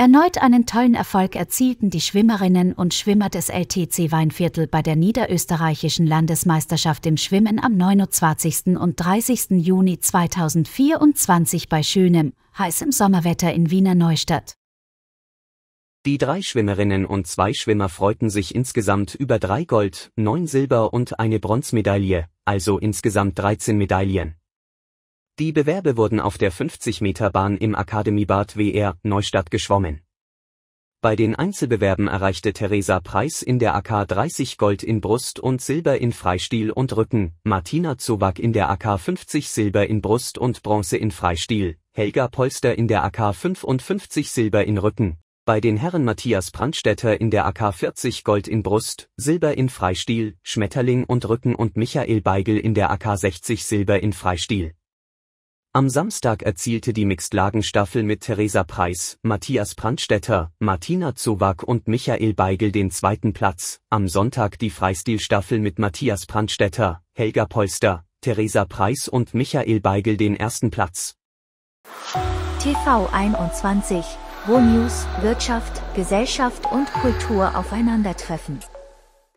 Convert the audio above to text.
Erneut einen tollen Erfolg erzielten die Schwimmerinnen und Schwimmer des LTC Weinviertel bei der niederösterreichischen Landesmeisterschaft im Schwimmen am 29. und 30. Juni 2024 bei schönem, heißem Sommerwetter in Wiener Neustadt. Die drei Schwimmerinnen und zwei Schwimmer freuten sich insgesamt über drei Gold, neun Silber und eine Bronzemedaille, also insgesamt 13 Medaillen. Die Bewerbe wurden auf der 50-Meter-Bahn im Akademiebad WR Neustadt geschwommen. Bei den Einzelbewerben erreichte Theresa Preis in der AK 30 Gold in Brust und Silber in Freistil und Rücken, Martina Zobak in der AK 50 Silber in Brust und Bronze in Freistil, Helga Polster in der AK 55 Silber in Rücken. Bei den Herren Matthias Brandstätter in der AK 40 Gold in Brust, Silber in Freistil, Schmetterling und Rücken und Michael Beigel in der AK 60 Silber in Freistil. Am Samstag erzielte die Mixed-Lagen-Staffel mit Theresa Preis, Matthias Brandstetter, Martina Zowak und Michael Beigel den zweiten Platz, am Sonntag die Freistil-Staffel mit Matthias Brandstetter, Helga Polster, Theresa Preis und Michael Beigel den ersten Platz. TV 21, wo News, Wirtschaft, Gesellschaft und Kultur aufeinandertreffen.